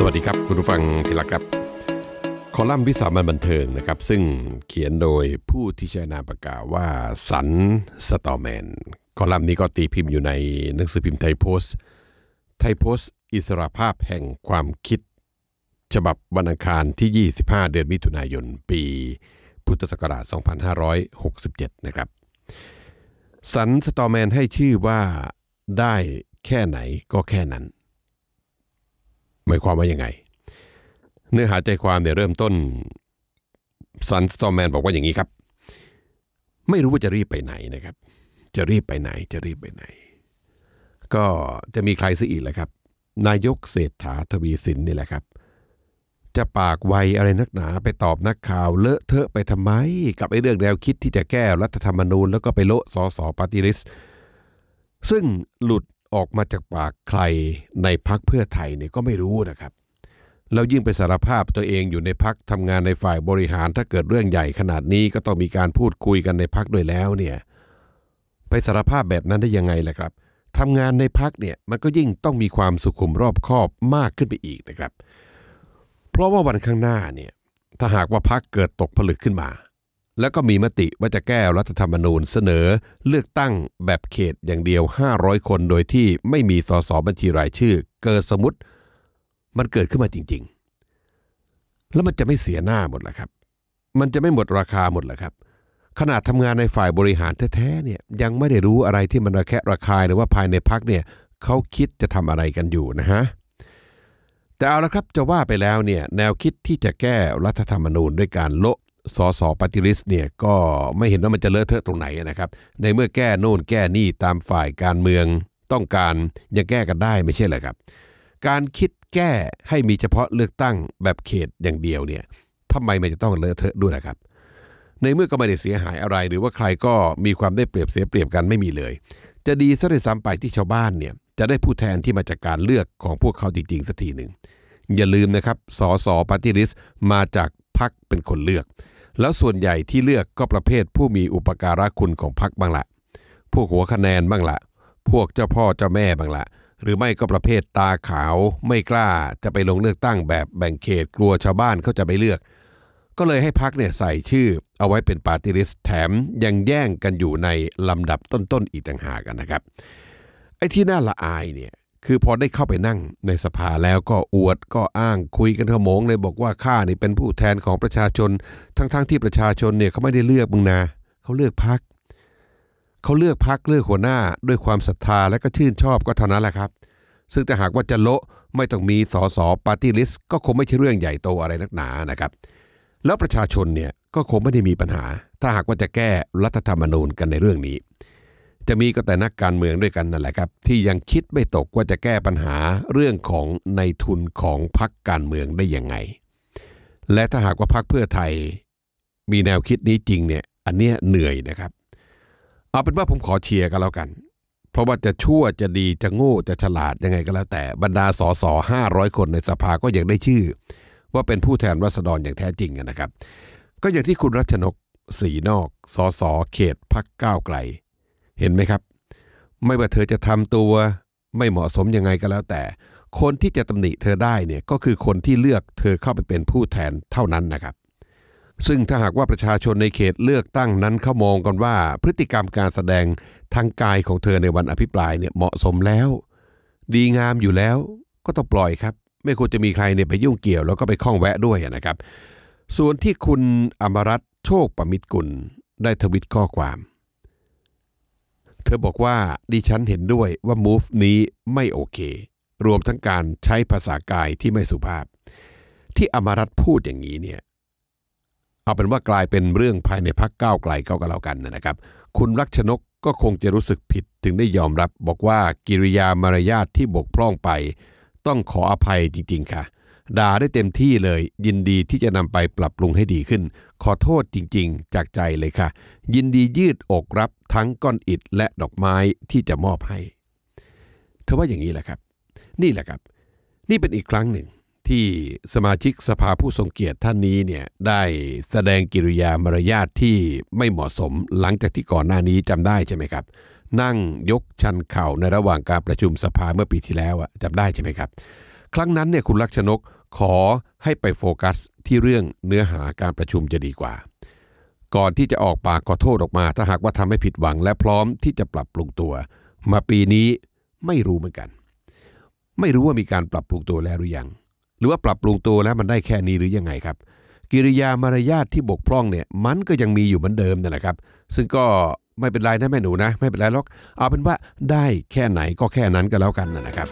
สวัสดีครับ คุณผู้ฟังที่รักครับ คอลัมน์วิสามันบันเทิงนะครับซึ่งเขียนโดยผู้ที่ใช้นามปากกาว่าสันสตอแมนคอลัมน์นี้ก็ตีพิมพ์อยู่ในหนังสือพิมพ์ไทยโพสต์ ไทยโพสต์ อิสระภาพแห่งความคิด ฉบับวันอังคารที่ 25 เดือนมิถุนายนปี พุทธศักราช 2567 นะครับสันสตอแมนให้ชื่อว่าได้แค่ไหนก็แค่นั้นหมายความว่ายังไง เนื้อหาใจความเนี่ยเริ่มต้นซันสตอมแมนบอกว่าอย่างนี้ครับ ไม่รู้ว่าจะรีบไปไหนนะครับ จะรีบไปไหนจะรีบไปไหน ก็จะมีใครซะอีกแหละครับนายกเศรษฐาทวีสินนี่แหละครับ จะปากไวอะไรนักหนาไปตอบนักข่าว เลอะเทอะไปทำไมกับไอ้เรื่องแนวคิดที่จะแก้รัฐธรรมนูญแล้วก็ไปโละสอสอปฏิริษซึ่งหลุดออกมาจากปากใครในพักเพื่อไทยเนี่ยก็ไม่รู้นะครับแล้วยิ่งไปสารภาพตัวเองอยู่ในพักทำงานในฝ่ายบริหารถ้าเกิดเรื่องใหญ่ขนาดนี้ก็ต้องมีการพูดคุยกันในพักด้วยแล้วเนี่ยไปสารภาพแบบนั้นได้ยังไงล่ะครับทำงานในพักเนี่ยมันก็ยิ่งต้องมีความสุขุมรอบคอบมากขึ้นไปอีกนะครับเพราะว่าวันข้างหน้าเนี่ยถ้าหากว่าพักเกิดตกผลึกขึ้นมาแล้วก็มีมติว่าจะแก้รัฐธรรมนูญเสนอ เลือกตั้งแบบเขตอย่างเดียว 500 คนโดยที่ไม่มีสสบัญชีรายชื่อ เกิดสมมติ มันเกิดขึ้นมาจริงๆ แล้วมันจะไม่เสียหน้าหมดหรอครับ มันจะไม่หมดราคาหมดหรอครับ ขนาดทำงานในฝ่ายบริหารแท้ๆเนี่ยยังไม่ได้รู้อะไรที่มันระแคะระคายหรือว่าภายในพักเนี่ยเขาคิดจะทำอะไรกันอยู่นะฮะแต่เอาละครับจะว่าไปแล้วเนี่ยแนวคิดที่จะแก้รัฐธรรมนูญด้วยการโละสสปฏิริษเนี่ยก็ไม่เห็นว่ามันจะเลอะเทอะตรงไหนนะครับ ในเมื่อแก้โน่นแก้นี่ตามฝ่ายการเมือง ต้องการยังแก้กันได้ไม่ใช่เหรอครับ การคิดแก้ให้มีเฉพาะเลือกตั้งแบบเขตอย่างเดียวเนี่ยทำไมมันจะต้องเลอะเทอะด้วยนะครับ ในเมื่อก็ไม่ได้เสียหายอะไร หรือว่าใครก็มีความได้เปรียบเสียเปรียบกันไม่มีเลย จะดีซะเลยซ้ำไปที่ชาวบ้านเนี่ยจะได้ผู้แทนที่มาจากการเลือกของพวกเขาจริงๆสักทีหนึ่งอย่าลืมนะครับสสปฏิริษมาจากพักเป็นคนเลือกแล้วส่วนใหญ่ที่เลือกก็ประเภทผู้มีอุปการะคุณของพรรคบ้างละ พวกหัวคะแนนบ้างละ พวกเจ้าพ่อเจ้าแม่บ้างละ หรือไม่ก็ประเภทตาขาวไม่กล้าจะไปลงเลือกตั้งแบบแบ่งเขตกลัวชาวบ้านเขาจะไปเลือก ก็เลยให้พักเนี่ย ใส่ชื่อ เอาไว้เป็นปาติริสแถมยังแย่งกันอยู่ในลำดับต้นๆ อีกต่างหากนะครับ ไอ้ที่น่าละอายเนี่ยคือพอได้เข้าไปนั่งในสภาแล้วก็อวด ก็อ้างคุยกันขโมงเลยบอกว่าข้านี่เป็นผู้แทนของประชาชน ทั้ง ๆทที่ประชาชนเนี่ยเขาไม่ได้เลือกมึงนะเขาเลือกพักเขาเลือกพักเลือกหัวหน้าด้วยความศรัทธาและก็ชื่นชอบก็เท่านั้นแหละครับ ซึ่งแต่หากว่าจะโละไม่ต้องมีสอสอปาร์ตี้ลิสต์ก็คงไม่ใช่เรื่องใหญ่โตอะไรนักหนานะครับ แล้วประชาชนเนี่ยก็คงไม่ได้มีปัญหา ถ้าหากว่าจะแก้รัฐธรรมนูญกันในเรื่องนี้จะมีก็แต่นักการเมืองด้วยกันนั่นแหละครับ ที่ยังคิดไม่ตกว่าจะแก้ปัญหาเรื่องของในทุนของพรรคการเมืองได้ยังไง และถ้าหากว่าพรรคเพื่อไทย มีแนวคิดนี้จริงเนี่ย อันเนี้ยเหนื่อยนะครับ เอาเป็นว่าผมขอเชียร์กันแล้วกัน เพราะว่าจะชั่วจะดีจะโง่จะฉลาด ยังไงก็แล้วแต่บรรดาสสห้าร้อยคนในสภาก็ยังได้ชื่อ ว่าเป็นผู้แทนรัษฎรอย่างแท้จริงนะครับ ก็อย่างที่คุณรัชนกศรีนอกสสเขตพักก้าวไกลเห็นไหมครับ ไม่ว่าเธอจะทำตัวไม่เหมาะสมยังไงก็แล้ว แต่ คนที่จะตำหนิเธอได้เนี่ยก็คือคนที่เลือกเธอเข้าไปเป็นผู้แทนเท่านั้นนะครับ ซึ่งถ้าหากว่าประชาชนในเขตเลือกตั้งนั้นเขามองกันว่าพฤติกรรมการแสดงทางกายของเธอในวันอภิปรายเนี่ยเหมาะสมแล้ว ดีงามอยู่แล้วก็ต้องปล่อยครับ ไม่ควรจะมีใครเนี่ยไปยุ่งเกี่ยวแล้วก็ไปข้องแวะด้วยนะครับ ส่วนที่คุณอมรัตโชคประมิตรกุลได้ทวิตข้อความเธอบอกว่าดิฉันเห็นด้วยว่า move นี้ไม่โอเค รวมทั้งการใช้ภาษากายที่ไม่สุภาพ ที่อมรัตพูดอย่างนี้เนี่ยเอาเป็นว่ากลายเป็นเรื่องภายในพักก้าวไกลกาก็แล้วกันนะครับคุณรักชนกก็คงจะรู้สึกผิดถึงได้ยอมรับ บอกว่ากิริยามารยาทที่บกพร่องไป ต้องขออภัยจริง ๆ ค่ะ ด่าได้เต็มที่เลย ยินดีที่จะนำไปปรับปรุงให้ดีขึ้น ขอโทษจริง ๆ จากใจเลยค่ะ ยินดียืดอกรับทั้งก้อนอิฐและดอกไม้ที่จะมอบให้เธอว่าอย่างนี้แหละครับ นี่แหละครับ นี่เป็นอีกครั้งหนึ่งที่สมาชิกสภาผู้ทรงเกียรติท่านนี้เนี่ยได้แสดงกิริยามารยาทที่ไม่เหมาะสมหลังจากที่ก่อนหน้านี้จำได้ใช่ไหมครับ นั่งยกชันเข่าในระหว่างการประชุมสภาเมื่อปีที่แล้วจำได้ใช่ไหมครับ ครั้งนั้นเนี่ยคุณลักษณกขอให้ไปโฟกัส ที่เรื่องเนื้อหาการประชุมจะดีกว่าก่อนที่จะออกปากขอโทษออกมา ถ้าหากว่าทำให้ผิดหวัง และพร้อมที่จะปรับปรุงตัว มาปีนี้ไม่รู้เหมือนกัน ไม่รู้ว่ามีการปรับปรุงตัวแล้วหรือยัง หรือว่าปรับปรุงตัวแล้วมันได้แค่นี้หรือยังไงครับ กิริยามารยาทที่บกพร่องเนี่ยมันก็ยังมีอยู่เหมือนเดิมนั่นแหละครับ ซึ่งก็ไม่เป็นไรนะแม่หนูนะ ไม่เป็นไรหรอก เอาเป็นว่าได้แค่ไหนก็แค่นั้นก็แล้วกันนะครับ